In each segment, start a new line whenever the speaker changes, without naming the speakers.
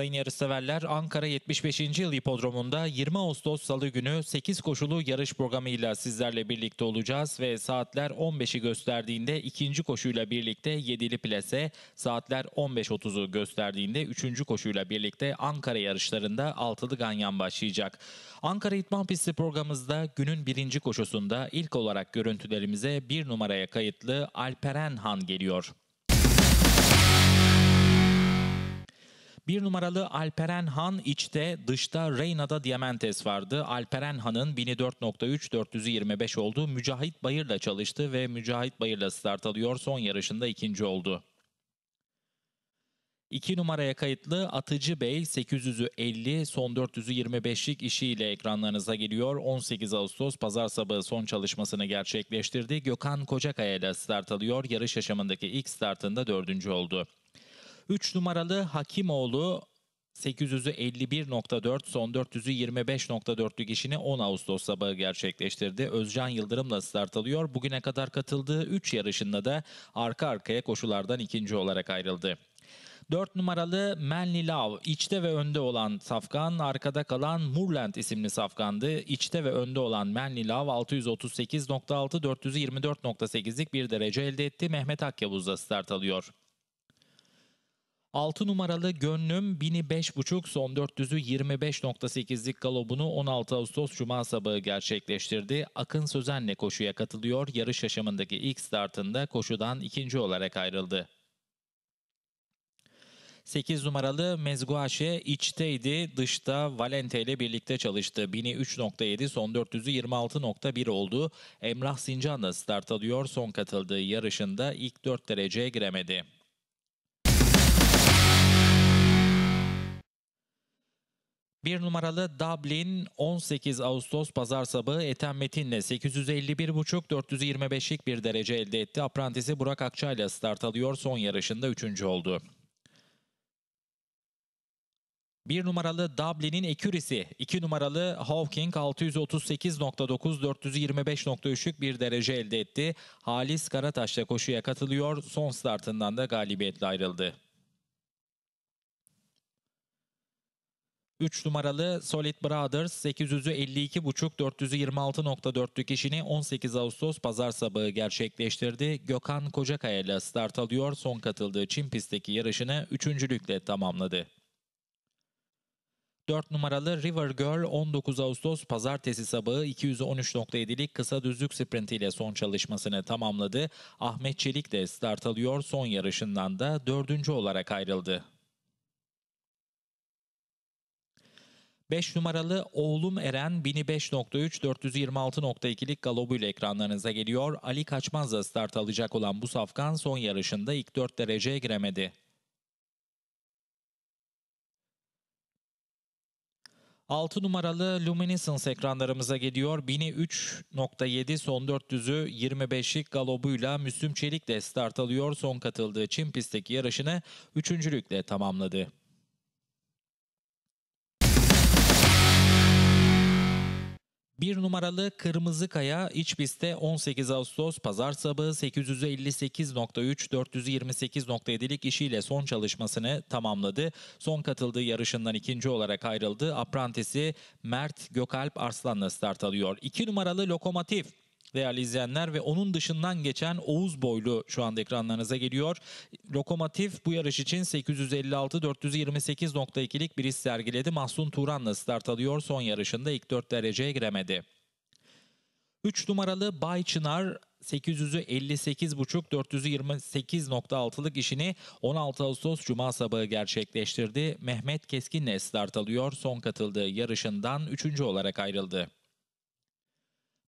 Sayın yarışseverler Ankara 75. Yıl Hipodromu'nda 20 Ağustos Salı günü 8 koşulu yarış programıyla sizlerle birlikte olacağız ve saatler 15'i gösterdiğinde ikinci koşuyla birlikte 7'li plase, saatler 15.30'u gösterdiğinde 3. koşuyla birlikte Ankara yarışlarında 6'lı ganyan başlayacak. Ankara İtman Pisti programımızda günün birinci koşusunda ilk olarak görüntülerimize bir numaraya kayıtlı Alperen Han geliyor. Bir numaralı Alperen Han içte, dışta Reyna'da Diamantes vardı. Alperen Han'ın 1004.3 425 oldu. Mücahit Bayır'la çalıştı ve Mücahit Bayır'la start alıyor. Son yarışında ikinci oldu. 2 numaraya kayıtlı Atıcı Bey 800'ü 50 son 400'ü 25'lik işiyle ekranlarınıza geliyor. 18 Ağustos pazar sabahı son çalışmasını gerçekleştirdi. Gökhan Kocakaya ile start alıyor. Yarış aşamındaki ilk startında dördüncü oldu. 3 numaralı Hakimoğlu 8514 51.4 son 400'ü işini 10 Ağustos sabahı gerçekleştirdi. Özcan Yıldırım'la start alıyor. Bugüne kadar katıldığı 3 yarışında da arka arkaya koşulardan ikinci olarak ayrıldı. 4 numaralı Manly Love içte ve önde olan safkan, arkada kalan Murland isimli safkandı. İçte ve önde olan Manly Love 638.6 424.8'lik bir derece elde etti. Mehmet Akyavuz'da start alıyor. 6 numaralı Gönlüm 1005.5 son 400'ü 25.8'lik galobunu 16 Ağustos Cuma sabahı gerçekleştirdi. Akın Sözen'le koşuya katılıyor. Yarış aşamındaki ilk startında koşudan ikinci olarak ayrıldı. 8 numaralı Mezguaşe içteydi. Dışta Valente ile birlikte çalıştı. 1003.7 son 400'ü 26.1 oldu. Emrah Sincan da start alıyor. Son katıldığı yarışında ilk 4 dereceye giremedi. Bir numaralı Dublin 18 Ağustos pazar sabahı Ethem Metin'le 851.5-425'lik bir derece elde etti. Aprantisi Burak Akça ile start alıyor. Son yarışında 3. oldu. Bir numaralı Dublin'in Ekürisi, iki numaralı Hawking 638.9-425.3'lük bir derece elde etti. Halis Karataş'la koşuya katılıyor. Son startından da galibiyetle ayrıldı. 3 numaralı Solid Brothers 800'ü 52.5 426.4'lük işini 18 Ağustos pazar sabahı gerçekleştirdi. Gökhan Kocakaya ile start alıyor. Son katıldığı Çin pistteki yarışını üçüncülükle tamamladı. 4 numaralı River Girl 19 Ağustos pazartesi sabahı 213.7'lik kısa düzlük sprintiyle son çalışmasını tamamladı. Ahmet Çelik de start alıyor son yarışından da dördüncü olarak ayrıldı. 5 numaralı oğlum Eren 1005.3 426.2'lik galobuyla ekranlarınıza geliyor. Ali Kaçmaz'la start alacak olan bu safkan son yarışında ilk 4 dereceye giremedi. 6 numaralı Luminescence ekranlarımıza geliyor. 1003.7 son 400'ü 25'lik galobuyla Müslüm Çelik de start alıyor. Son katıldığı Çin pistteki yarışını üçüncülükle tamamladı. 1 numaralı Kırmızı Kaya iç pistte 18 Ağustos pazar sabahı 858.3 428.7'lik işiyle son çalışmasını tamamladı. Son katıldığı yarışından ikinci olarak ayrıldı. Aprantisi Mert Gökalp Arslan'la start alıyor. 2 numaralı Lokomotif değerli izleyenler ve onun dışından geçen Oğuz Boylu şu anda ekranlarınıza geliyor. Lokomotif bu yarış için 856-428.2'lik bir iş sergiledi. Mahsun Turan'la start alıyor. Son yarışında ilk 4 dereceye giremedi. 3 numaralı Bay Çınar 800'ü 58.5 428.6'lık işini 16 Ağustos Cuma sabahı gerçekleştirdi. Mehmet Keskin'le start alıyor. Son katıldığı yarışından 3. olarak ayrıldı.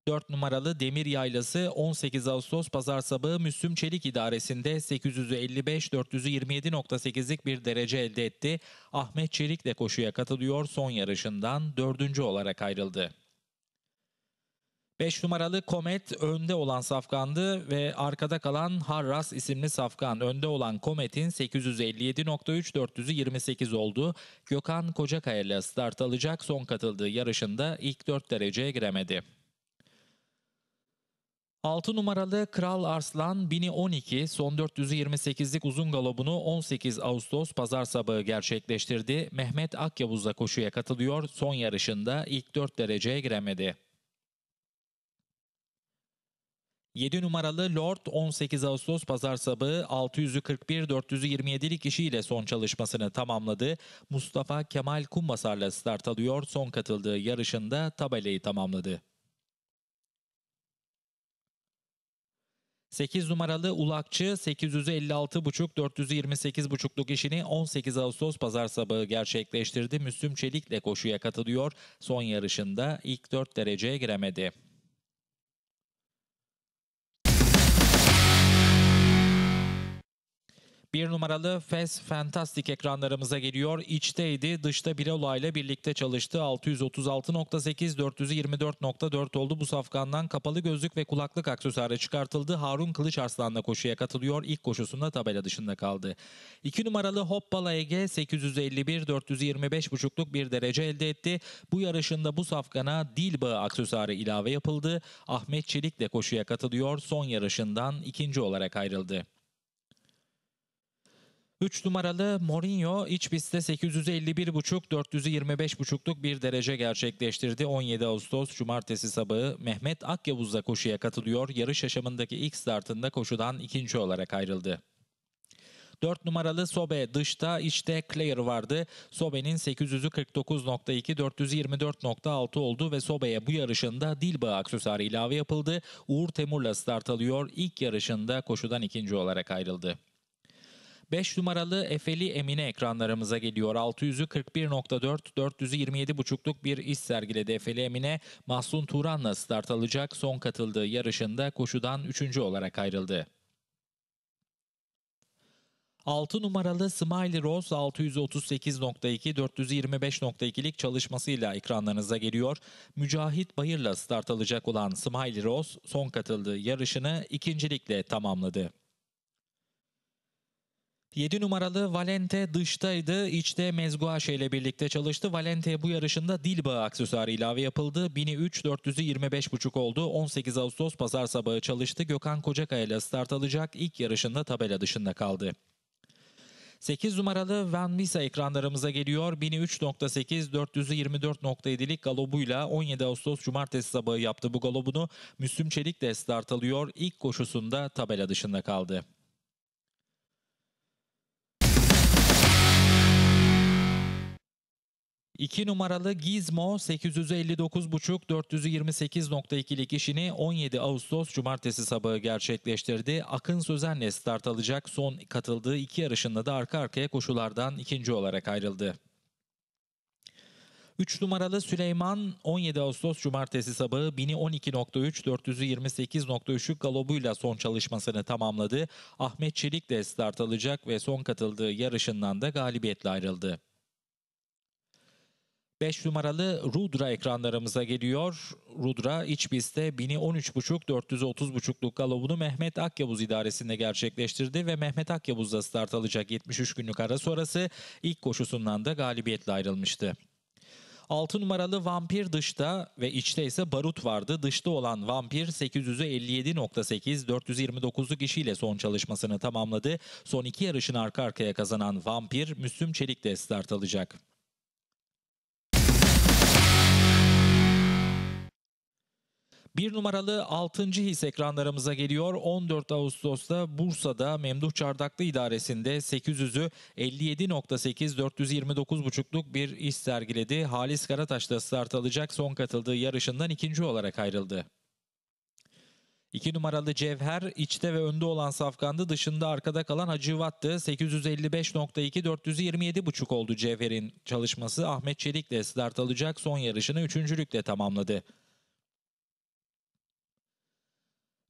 4 numaralı Demir Yaylası 18 Ağustos Pazar sabahı Müslüm Çelik idaresinde 855 427.8'lik bir derece elde etti. Ahmet Çelik de koşuya katılıyor son yarışından 4. olarak ayrıldı. 5 numaralı Komet önde olan safkandı ve arkada kalan Harras isimli safkan. Önde olan Komet'in 857.3428 oldu. Gökhan Kocakaya ile start alacak son katıldığı yarışında ilk 4 dereceye giremedi. 6 numaralı Kral Arslan 1012 son 428'lik uzun galobunu 18 Ağustos pazar sabahı gerçekleştirdi. Mehmet Akyavuz'la koşuya katılıyor. Son yarışında ilk 4 dereceye giremedi. 7 numaralı Lord 18 Ağustos pazar sabahı 641 427'lik işiyle son çalışmasını tamamladı. Mustafa Kemal Kumbasar'la start alıyor. Son katıldığı yarışında tabelayı tamamladı. 8 numaralı Ulakçı 856,5 428,5'luk işini 18 Ağustos pazar sabahı gerçekleştirdi. Müslüm Çelik'le koşuya katılıyor. Son yarışında ilk 4 dereceye giremedi. Bir numaralı Fes Fantastic ekranlarımıza geliyor. İçteydi, dışta bir olayla birlikte çalıştı. 636.8, 424.4 oldu. Bu safkandan kapalı gözlük ve kulaklık aksesuarı çıkartıldı. Harun Kılıç Arslan'la koşuya katılıyor. İlk koşusunda tabela dışında kaldı. İki numaralı Hoppala Ege 851, 425.5'luk bir derece elde etti. Bu yarışında bu safkana dil bağı aksesuarı ilave yapıldı. Ahmet Çelik de koşuya katılıyor. Son yarışından ikinci olarak ayrıldı. 3 numaralı Mourinho iç pistte 851,5 425,5'luk bir derece gerçekleştirdi. 17 Ağustos Cumartesi sabahı Mehmet Akyavuz'la koşuya katılıyor. Yarış aşamındaki ilk startında koşudan ikinci olarak ayrıldı. 4 numaralı Sobe dışta içte Claire vardı. Sobe'nin 849.2 424.6 oldu ve Sobe'ye bu yarışında dil aksesuarı ilave yapıldı. Uğur Temur'la start alıyor. İlk yarışında koşudan ikinci olarak ayrıldı. 5 numaralı Efeli Emine ekranlarımıza geliyor. 600'ü 41.4, 400'ü 27.5'luk bir iş sergiledi Efeli Emine. Mahsun Turan'la start alacak. Son katıldığı yarışında koşudan 3. olarak ayrıldı. 6 numaralı Smiley Rose 638.2 425.2'lik çalışmasıyla ekranlarınıza geliyor. Mücahit Bayır'la start alacak olan Smiley Rose son katıldığı yarışını ikincilikle tamamladı. 7 numaralı Valente dıştaydı. İçte Mezguaşe ile birlikte çalıştı. Valente bu yarışında dil bağı aksesuarı ilave yapıldı. 1003 400'ü oldu. 18 Ağustos pazar sabahı çalıştı. Gökhan Kocakaya ile start alacak. İlk yarışında tabela dışında kaldı. 8 numaralı Van Visa ekranlarımıza geliyor. 1003.8 424.7'lik galobuyla 17 Ağustos Cumartesi sabahı yaptı bu galobunu. Müslüm Çelik de start alıyor. İlk koşusunda tabela dışında kaldı. 2 numaralı Gizmo 859.5 428.2'lik işini 17 Ağustos Cumartesi sabahı gerçekleştirdi. Akın Sözen'le start alacak son katıldığı iki yarışında da arka arkaya koşulardan ikinci olarak ayrıldı. 3 numaralı Süleyman 17 Ağustos Cumartesi sabahı 1012.3 428.3'lük galobuyla son çalışmasını tamamladı. Ahmet Çelik de start alacak ve son katıldığı yarışından da galibiyetle ayrıldı. 5 numaralı Rudra ekranlarımıza geliyor. Rudra iç pistte 1013.5 430.5'luk galobunu Mehmet Akyavuz idaresinde gerçekleştirdi ve Mehmet Akyavuz da start alacak 73 günlük ara sonrası ilk koşusundan da galibiyetle ayrılmıştı. 6 numaralı Vampir dışta ve içte ise Barut vardı. Dışta olan Vampir 857.8 57.8 429'lu kişiyle son çalışmasını tamamladı. Son iki yarışın arka arkaya kazanan Vampir Müslüm Çelik de start alacak. Bir numaralı 6. his ekranlarımıza geliyor. 14 Ağustos'ta Bursa'da Memduh Çardaklı İdaresi'nde 800'ü 57.8 429.5'luk bir iş sergiledi. Halis Karataş da start alacak son katıldığı yarışından ikinci olarak ayrıldı. 2 numaralı Cevher içte ve önde olan Safkan'dı dışında arkada kalan Hacı Hacıvat'tı. 855.2 427.5 oldu Cevher'in çalışması. Ahmet Çelik de start alacak son yarışını üçüncülükle tamamladı.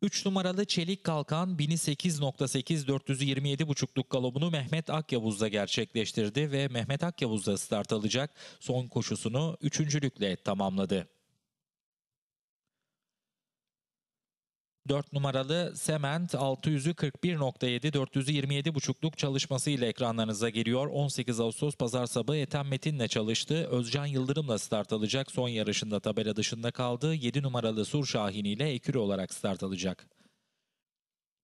3 numaralı Çelik Kalkan 1008.8 buçukluk galobunu Mehmet Akyavuz'da gerçekleştirdi ve Mehmet Akyavuz'da start alacak son koşusunu üçüncülükle tamamladı. 4 numaralı Sement 600'ü 41.7 427.5'luk çalışması ile ekranlarınıza geliyor. 18 Ağustos pazar sabahı Ethem Metin'le çalıştı. Özcan Yıldırım'la start alacak. Son yarışında tabela dışında kaldı. 7 numaralı Sur Şahini ile ekürü olarak start alacak.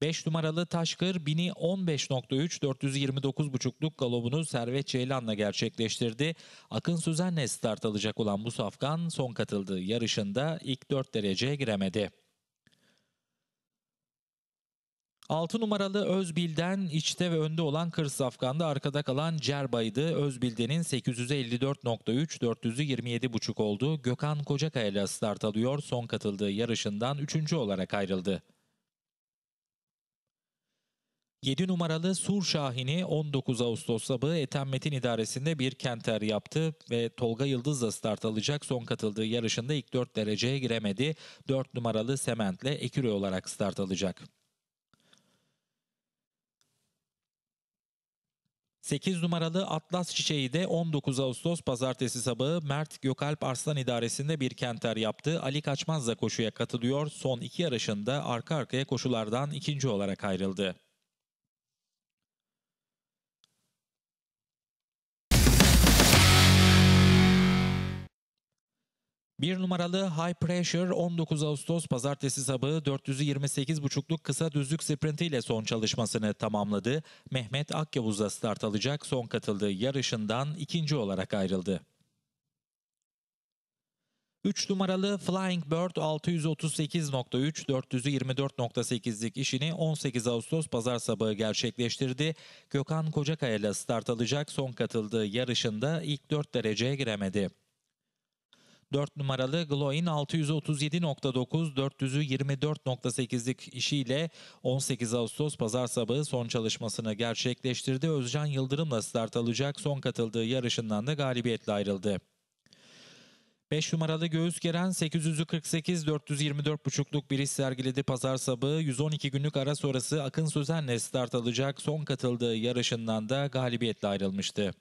5 numaralı Taşkır 1000'i 15.3 429.5'luk galobunu Servet Ceylan'la gerçekleştirdi. Akın Süzen'le start alacak olan bu safkan son katıldığı yarışında ilk 4 dereceye giremedi. 6 numaralı Özbil'den içte ve önde olan Kırsafkan'da arkada kalan Cerbay'dı. Özbil'denin 854.3, 427.5 oldu. Gökhan Kocakaya ile start alıyor. Son katıldığı yarışından 3. olarak ayrıldı. 7 numaralı Sur Şahini 19 Ağustos sabahı Ethem Metin idaresinde bir kenter yaptı ve Tolga Yıldız'la start alacak. Son katıldığı yarışında ilk 4 dereceye giremedi. 4 numaralı Sement'le Ekürö olarak start alacak. 8 numaralı Atlas Çiçeği de 19 Ağustos pazartesi sabahı Mert Gökalp Arslan idaresinde bir kenter yaptı. Ali Kaçmaz da koşuya katılıyor. Son iki yarışında arka arkaya koşulardan ikinci olarak ayrıldı. Bir numaralı High Pressure 19 Ağustos pazartesi sabahı 428,5'luk kısa düzlük sprintiyle son çalışmasını tamamladı. Mehmet Akyavuz'da start alacak son katıldığı yarışından ikinci olarak ayrıldı. 3 numaralı Flying Bird 638.3 424.8'lik işini 18 Ağustos pazar sabahı gerçekleştirdi. Gökhan Kocakaya ile start alacak son katıldığı yarışında ilk 4 dereceye giremedi. 4 numaralı Gloin 637.9, 400'ü işiyle 18 Ağustos pazar sabahı son çalışmasını gerçekleştirdi. Özcan Yıldırım'la start alacak son katıldığı yarışından da galibiyetle ayrıldı. 5 numaralı göğüs geren 848 424,5'luk bir iş sergiledi pazar sabahı. 112 günlük ara sonrası Akın Sözen'le start alacak son katıldığı yarışından da galibiyetle ayrılmıştı.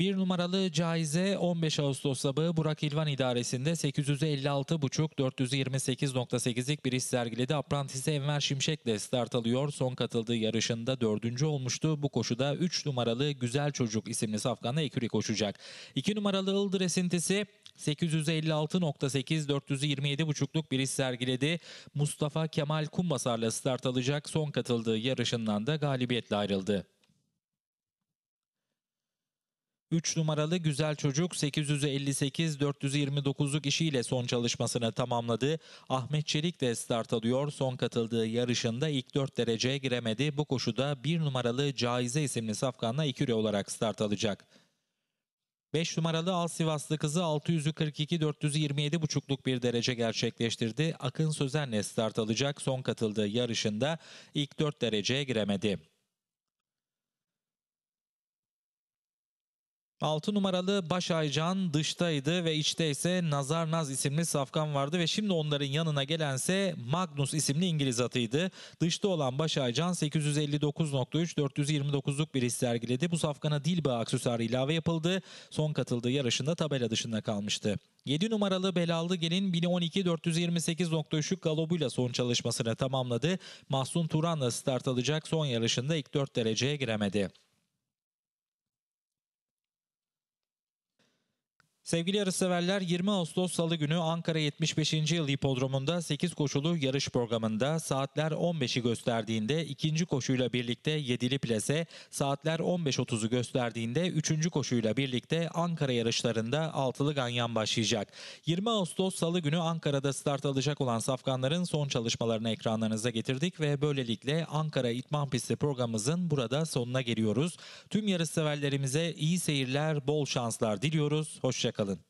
Bir numaralı caize 15 Ağustos sabahı Burak İlvan idaresinde 856.5-428.8'lik bir iş sergiledi. Aprantisi Enver de start alıyor. Son katıldığı yarışında dördüncü olmuştu. Bu koşuda 3 numaralı Güzel Çocuk isimli safkanla eküri koşacak. 2 numaralı Ildır esintisi 856.8 427.5'luk bir iş sergiledi. Mustafa Kemal Kumbasar'la start alacak. Son katıldığı yarışından da galibiyetle ayrıldı. 3 numaralı Güzel Çocuk 858-429'luk işiyle son çalışmasını tamamladı. Ahmet Çelik de start alıyor. Son katıldığı yarışında ilk 4 dereceye giremedi. Bu koşuda 1 numaralı Caize isimli safkanla ikili olarak start alacak. 5 numaralı Al Sivaslı kızı 642-427 buçukluk bir derece gerçekleştirdi. Akın Sözen'le start alacak son katıldığı yarışında ilk 4 dereceye giremedi. 6 numaralı Başaycan dıştaydı ve içte ise Nazar Naz isimli safkan vardı ve şimdi onların yanına gelense Magnus isimli İngiliz atıydı. Dışta olan Başaycan Aycan 859.3 429'luk bir his sergiledi. Bu safkana dil bağı aksesuarı ilave yapıldı. Son katıldığı yarışında tabela dışında kalmıştı. 7 numaralı Belalı Gelin 1012 galobuyla son çalışmasını tamamladı. Mahsun Turan'la start alacak son yarışında ilk 4 dereceye giremedi. Sevgili yarışseverler 20 Ağustos Salı günü Ankara 75. Yıl Hipodromu'nda 8 koşulu yarış programında saatler 15'i gösterdiğinde ikinci koşuyla birlikte 7'li plase, saatler 15.30'u gösterdiğinde 3. koşuyla birlikte Ankara yarışlarında 6'lı ganyan başlayacak. 20 Ağustos Salı günü Ankara'da start alacak olan safkanların son çalışmalarını ekranlarınıza getirdik ve böylelikle Ankara İtman Pisti programımızın burada sonuna geliyoruz. Tüm yarışseverlerimize iyi seyirler, bol şanslar diliyoruz. Hoşçakalın kalın.